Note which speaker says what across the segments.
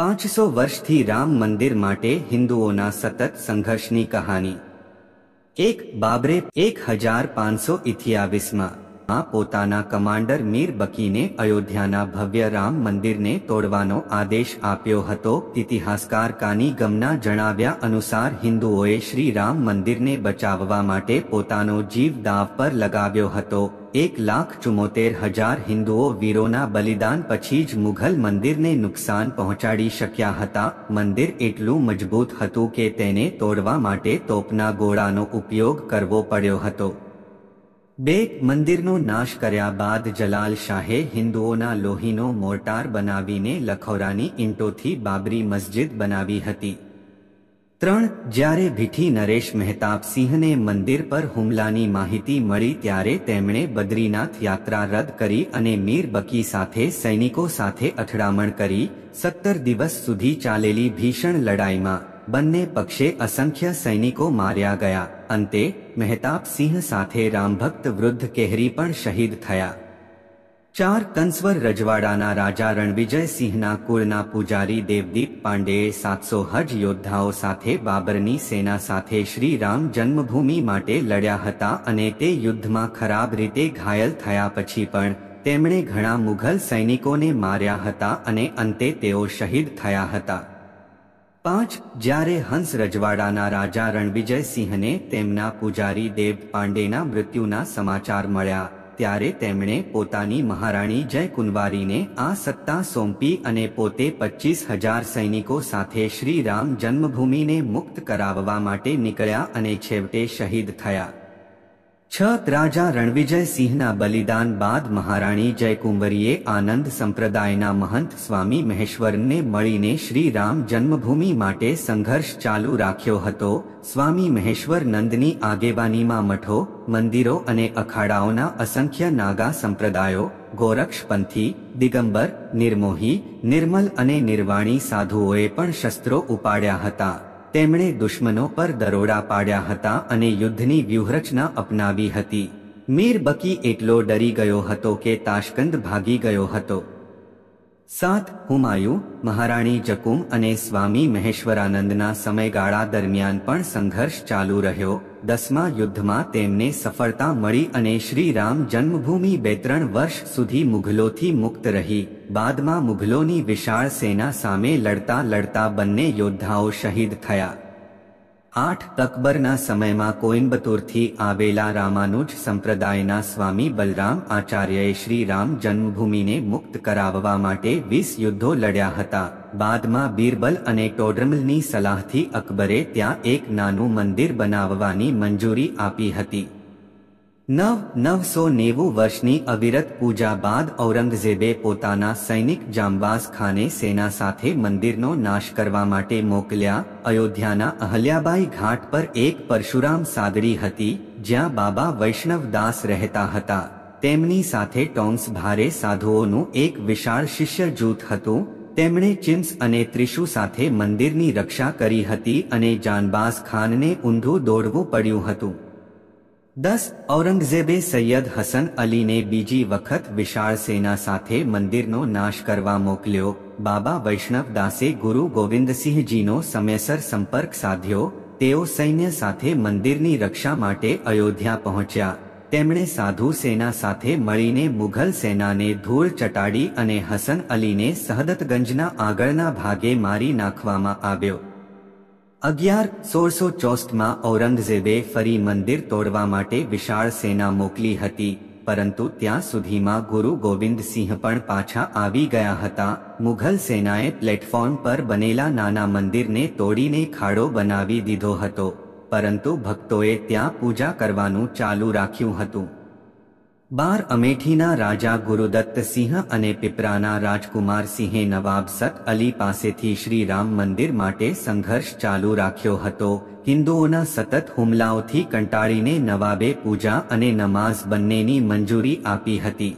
Speaker 1: પાંચસો વર્ષથી રામ મંદિર માટે હિન્દુઓના સતત સંઘર્ષની કહાની એક બાબરે એક હજાર પાંચસો ઇથિયાવીસમાં આ પોતાના કમાન્ડર મીર બકીને અયોધ્યાના ભવ્ય રામ મંદિરને તોડવાનો આદેશ આપ્યો હતો ઇતિહાસકાર કાની ગમના જણાવ્યા અનુસાર હિન્દુઓએ શ્રી રામ મંદિરને બચાવવા માટે પોતાનો જીવ દાવ પર લગાવ્યો હતો એક લાખ ચુમોતેર હજાર હિન્દુઓ વીરોના બલિદાન પછી જ મુઘલ મંદિરને નુકસાન પહોંચાડી શક્યા હતા મંદિર એટલું મજબૂત હતું કે તેને તોડવા માટે તોપના ગોળાનો ઉપયોગ કરવો પડ્યો હતો બે મંદિરનો નાશ કર્યા બાદ જલાલ શાહે હિન્દુઓના લોહીનો મોર્ટાર બનાવીને લખૌરાની ઈંટોથી બાબરી મસ્જિદ બનાવી હતી ત્રણ જ્યારે ભીઠી નરેશ મહેતાબસિંહને મંદિર પર હુમલાની માહિતી મળી ત્યારે તેમણે બદ્રીનાથ યાત્રા રદ કરી અને મીર બકી સાથે સૈનિકો સાથે અથડામણ કરી સત્તર દિવસ સુધી ચાલેલી ભીષણ લડાઈમાં બન્ને પક્ષે અસંખ્ય સૈનિકો માર્યા ગયા અંતે મહેતાપસિંહ સાથે રામભક્ત વૃદ્ધ કેહરી પણ શહીદ થયા ચાર કનસ્વર રજવાડાના રાજા રણવિજયસિંહના કૂળના પૂજારી દેવદીપ પાંડે 700 હજ યોદ્ધાઓ સાથે બાબરની સેના સાથે શ્રી રામ જન્મભૂમિ માટે લડ્યા હતા અને તે યુદ્ધમાં ખરાબ રીતે ઘાયલ થયા પછી પણ તેમણે ઘણા મુઘલ સૈનિકોને માર્યા હતા અને અંતે તેઓ શહીદ થયા હતા પાંચ જ્યારે હંસ રજવાડાના રાજા રણવિજયસિંહને તેમના પૂજારી દેવ પાંડેના મૃત્યુના સમાચાર મળ્યા ત્યારે તેમણે પોતાની મહારાણી જય કુંવારીને આ સત્તા સોંપી અને પોતે પચીસ હજાર સૈનિકો સાથે શ્રી રામ જન્મભૂમિને મુક્ત કરાવવા માટે નીકળ્યા અને છેવટે શહીદ થયા છત રાજા રણવિજયસિંહના બલિદાન બાદ મહારાણી જયકુંભરીએ આનંદ સંપ્રદાયના મહંત સ્વામી મહેશ્વરને મળીને શ્રી રામ જન્મભૂમિ માટે સંઘર્ષ ચાલુ રાખ્યો હતો સ્વામી મહેશ્વર નંદની આગેવાનીમાં મઠો મંદિરો અને અખાડાઓના અસંખ્ય નાગા સંપ્રદાયો ગોરક્ષપંથી દિગંબર નિર્મોહી નિર્મલ અને નિર્વાણી સાધુઓએ પણ શસ્ત્રો ઉપાડ્યા હતા તેમણે દુશ્મનો પર દરોડા પાડ્યા હતા અને યુદ્ધની વ્યૂહરચના અપનાવી હતી મીર બકી એટલો ડરી ગયો હતો કે તાશકંદ ભાગી ગયો હતો સાત હુમાયુ મહારાણી જકુમ અને સ્વામી મહેશ્વરાનંદના સમયગાળા દરમિયાન પણ સંઘર્ષ ચાલુ રહ્યો દસમા યુદ્ધમાં તેમને સફળતા મળી અને શ્રીરામ જન્મભૂમિ બે ત્રણ વર્ષ સુધી મુઘલોથી મુક્ત રહી બાદમાં મુઘલોની વિશાળ સેના સામે લડતા લડતા બંને યોદ્ધાઓ શહીદ થયા આઠ અકબરના સમયમાં કોઇમ્બતુરથી આવેલા રામાનુજ સંપ્રદાયના સ્વામી બલરામ આચાર્યએ શ્રી રામ જન્મભૂમિને મુક્ત કરાવવા માટે વીસ યુદ્ધો લડ્યા હતા બાદમાં બીરબલ અને ટોડરમલની સલાહથી અકબરે ત્યાં એક નાનું મંદિર બનાવવાની મંજૂરી આપી હતી નવ નવસો નેવું વર્ષની અવિરત પૂજા બાદ ઔરંગઝેબે પોતાના સૈનિક જામબાઝ ખાને સેના સાથે મંદિરનો નાશ કરવા માટે મોકલ્યા અયોધ્યાના અહલ્યાબાઈ ઘાટ પર એક પરશુરામ સાગરી હતી જ્યાં બાબા વૈષ્ણવદાસ રહેતા હતા તેમની સાથે ટોન્સ ભારે સાધુઓનું એક વિશાળ શિષ્ય જૂથ હતું તેમણે ચિમ્સ અને ત્રિશુ સાથે મંદિરની રક્ષા કરી હતી અને જાનબાઝ ખાનને ઊંધું દોડવું પડ્યું હતું દસ ઔરંગઝેબે સૈયદ હસન અલીને બીજી વખત વિશાળ સેના સાથે મંદિરનો નાશ કરવા મોકલ્યો બાબા વૈષ્ણવ દાસે ગુરુ ગોવિંદસિંહજીનો સમયસર સંપર્ક સાધ્યો તેઓ સૈન્ય સાથે મંદિરની રક્ષા માટે અયોધ્યા પહોંચ્યા તેમણે સાધુ સેના સાથે મળીને મુઘલ સેનાને ધૂળ ચટાડી અને હસન અલીને સહદતગંજના આગળના ભાગે મારી નાખવામાં આવ્યો અગિયાર સોળસો ચોસઠમાં ઔરંગઝેબે ફરી મંદિર તોડવા માટે વિશાળ સેના મોકલી હતી પરંતુ ત્યાં સુધીમાં ગુરુ ગોવિંદસિંહ પણ પાછા આવી ગયા હતા મુઘલ સેનાએ પ્લેટફોર્મ પર બનેલા નાના મંદિરને તોડીને ખાડો બનાવી દીધો હતો પરંતુ ભક્તોએ ત્યાં પૂજા કરવાનું ચાલુ રાખ્યું હતું બાર અમેઠીના રાજા ગુરુદત્તસિંહ અને પીપરાના રાજકુમારસિંહે નવાબ સત અલી પાસેથી શ્રી રામ મંદિર માટે સંઘર્ષ ચાલુ રાખ્યો હતો હિન્દુઓના સતત હુમલાઓથી કંટાળીને નવાબે પૂજા અને નમાઝ બંનેની મંજૂરી આપી હતી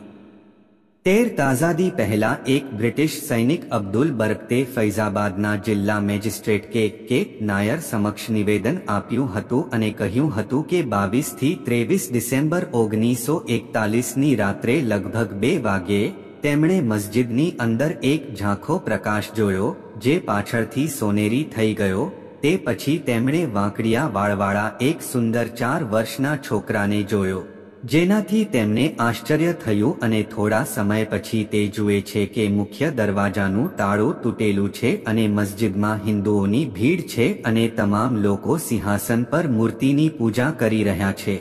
Speaker 1: તેર તાઝાદી પહેલા એક બ્રિટિશ સૈનિક અબ્દુલ બરકતે ફૈઝાબાદના જિલ્લા મેજિસ્ટ્રેટ કે કે નાયર સમક્ષ નિવેદન આપ્યું હતું અને કહ્યું હતું કે બાવીસથી ત્રેવીસ ડિસેમ્બર ઓગણીસો એકતાલીસની રાત્રે લગભગ બે વાગ્યે તેમણે મસ્જિદની અંદર એક ઝાંખો પ્રકાશ જોયો જે પાછળથી સોનેરી થઈ ગયો તે પછી તેમણે વાંકડિયા વાળવાળા એક સુંદર ચાર વર્ષના છોકરાને જોયો જેનાથી તેમને આશ્ચર્ય થયું અને થોડા સમય પછી તે જુએ છે કે મુખ્ય દરવાજાનું તાળું તૂટેલું છે અને મસ્જિદમાં હિન્દુઓની ભીડ છે અને તમામ લોકો સિંહાસન પર મૂર્તિની પૂજા કરી રહ્યા છે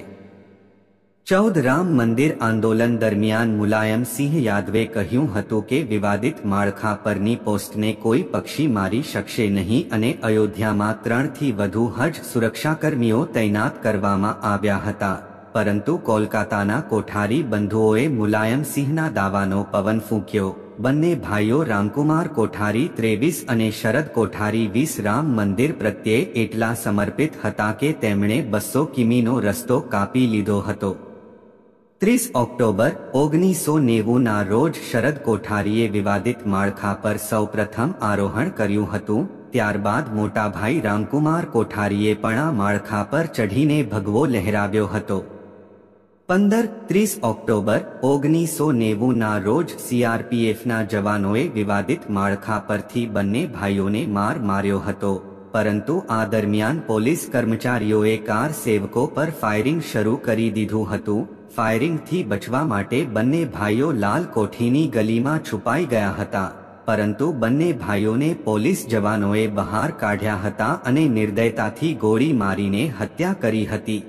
Speaker 1: ચૌદ રામ મંદિર આંદોલન દરમિયાન મુલાયમ સિંહ યાદવે કહ્યું હતું કે વિવાદિત માળખા પરની પોસ્ટને કોઈ પક્ષી મારી શકશે નહીં અને અયોધ્યામાં ત્રણથી વધુ હજ સુરક્ષાકર્મીઓ તૈનાત કરવામાં આવ્યા હતા પરંતુ કોલકાતાના કોઠારી બંધુઓએ મુલાયમસિંહના દાવાનો પવન ફૂંક્યો બંને ભાઈઓ રામકુમાર કોઠારી ત્રેવીસ અને શરદ કોઠારી વીસ રામ મંદિર પ્રત્યે એટલા સમર્પિત હતા કે તેમણે બસો કિમીનો રસ્તો કાપી લીધો હતો ત્રીસ ઓક્ટોબર ઓગણીસો નેવુંના રોજ શરદ કોઠારીએ વિવાદિત માળખા પર સૌપ્રથમ આરોહણ કર્યું હતું ત્યારબાદ મોટાભાઈ રામકુમાર કોઠારીએ પણ આ માળખા પર ચઢીને ભગવો લહેરાવ્યો હતો પંદર ત્રીસ ઓક્ટોબર ઓગણીસો નેવુંના રોજ સીઆરપીએફના જવાનોએ વિવાદિત માળખા પરથી બંને ભાઈઓને માર માર્યો હતો પરંતુ આ દરમિયાન પોલીસ કર્મચારીઓએ કાર સેવકો પર ફાયરિંગ શરૂ કરી દીધું હતું ફાયરિંગથી બચવા માટે બંને ભાઈઓ લાલ કોઠીની ગલીમાં છુપાઈ ગયા હતા પરંતુ બંને ભાઈઓને પોલીસ જવાનોએ બહાર કાઢ્યા હતા અને નિર્દયતાથી ગોળી મારીને હત્યા કરી હતી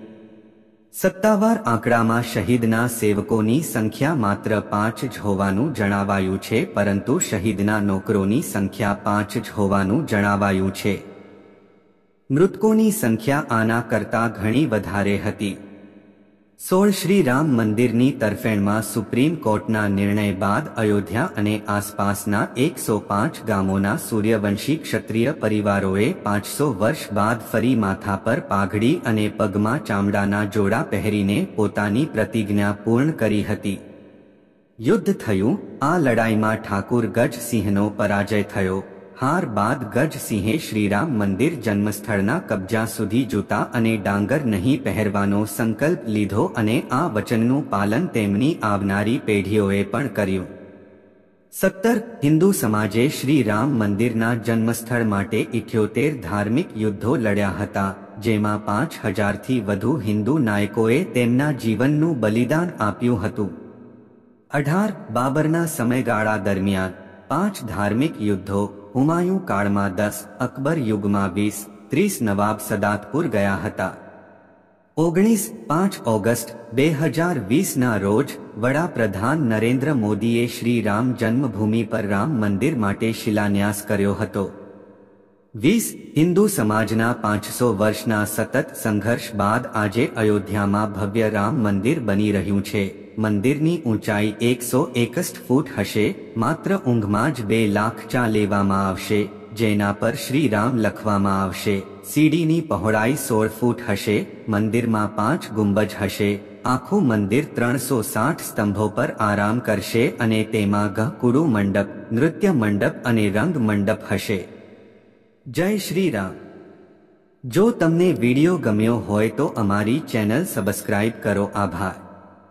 Speaker 1: સત્તાવાર આંકડામાં શહીદના સેવકોની સંખ્યા માત્ર પાંચ જ હોવાનું જણાવાયું છે પરંતુ શહીદના નોકરોની સંખ્યા પાંચ જ હોવાનું જણાવાયું છે મૃતકોની સંખ્યા આના કરતાં ઘણી વધારે હતી સોળ શ્રી રામ મંદિરની તરફેણમાં સુપ્રીમ કોર્ટના નિર્ણય બાદ અયોધ્યા અને આસપાસના એકસો પાંચ ગામોના સૂર્યવંશી ક્ષત્રિય પરિવારોએ પાંચસો વર્ષ બાદ ફરી માથા પર પાઘડી અને પગમાં ચામડાના જોડા પહેરીને પોતાની પ્રતિજ્ઞા પૂર્ણ કરી હતી યુદ્ધ થયું આ લડાઈમાં ઠાકુર ગજસિંહનો પરાજય થયો હાર બાદ ગજસિંહે શ્રીરામ મંદિર જન્મસ્થળના કબજા સુધી જૂતા અને ડાંગર નહીં પહેરવાનો સંકલ્પ લીધો અને આ વચનનું પાલન તેમની આવનારી પેઢીઓએ પણ કર્યું સત્તર હિન્દુ સમાજે શ્રી રામ મંદિરના જન્મસ્થળ માટે ઇઠ્યોતેર ધાર્મિક યુદ્ધો લડ્યા હતા જેમાં પાંચ હજારથી વધુ હિન્દુ નાયકોએ તેમના જીવનનું બલિદાન આપ્યું હતું અઢાર બાબરના સમયગાળા દરમિયાન પાંચ ધાર્મિક યુદ્ધો હુમાયુ કાળમાં દસ અકબર યુગમાં વીસ ત્રીસ નવાબ સદાતપુર ગયા હતા ઓગણીસ પાંચ ઓગસ્ટ બે હજાર વીસના રોજ વડાપ્રધાન નરેન્દ્ર મોદીએ શ્રી રામ જન્મભૂમિ પર રામ મંદિર માટે શિલાન્યાસ કર્યો હતો વીસ હિન્દુ સમાજના પાંચસો વર્ષના સતત સંઘર્ષ બાદ આજે અયોધ્યામાં ભવ્ય રામ મંદિર બની રહ્યું છે મંદિરની ઊંચાઈ એકસો એકસઠ ફૂટ હશે માત્ર ઊંઘમાં જ બે લાખ ચા લેવામાં આવશે જેના પર શ્રીરામ લખવામાં આવશે સીડીની પહોળાઈ સોળ ફૂટ હશે મંદિરમાં પાંચ ગુંબજ હશે આખું મંદિર ત્રણસો સાઠ સ્તંભો પર આરામ કરશે અને તેમાં ગહકુડુ મંડપ નૃત્ય મંડપ અને રંગ મંડપ હશે જય શ્રીરામ જો તમને વિડિયો ગમ્યો હોય તો અમારી ચેનલ સબસ્ક્રાઇબ કરો આભાર